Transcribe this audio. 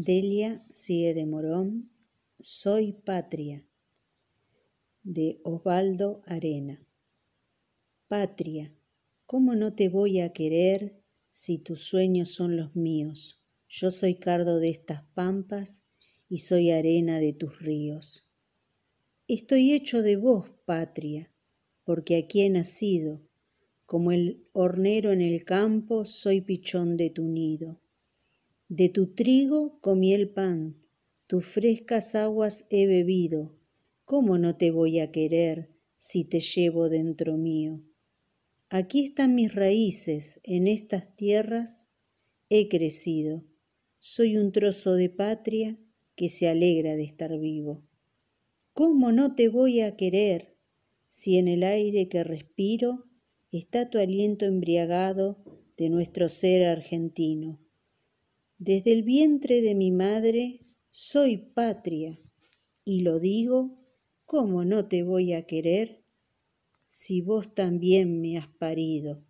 Delia Cie de Morón, Soy Patria, de Osvaldo Arena. Patria, ¿cómo no te voy a querer si tus sueños son los míos? Yo soy cardo de estas pampas y soy arena de tus ríos. Estoy hecho de vos, patria, porque aquí he nacido. Como el hornero en el campo, soy pichón de tu nido. De tu trigo comí el pan, tus frescas aguas he bebido. ¿Cómo no te voy a querer si te llevo dentro mío? Aquí están mis raíces, en estas tierras he crecido. Soy un trozo de patria que se alegra de estar vivo. ¿Cómo no te voy a querer si en el aire que respiro está tu aliento embriagado de nuestro ser argentino? Desde el vientre de mi madre soy patria y lo digo, como no te voy a querer si vos también me has parido?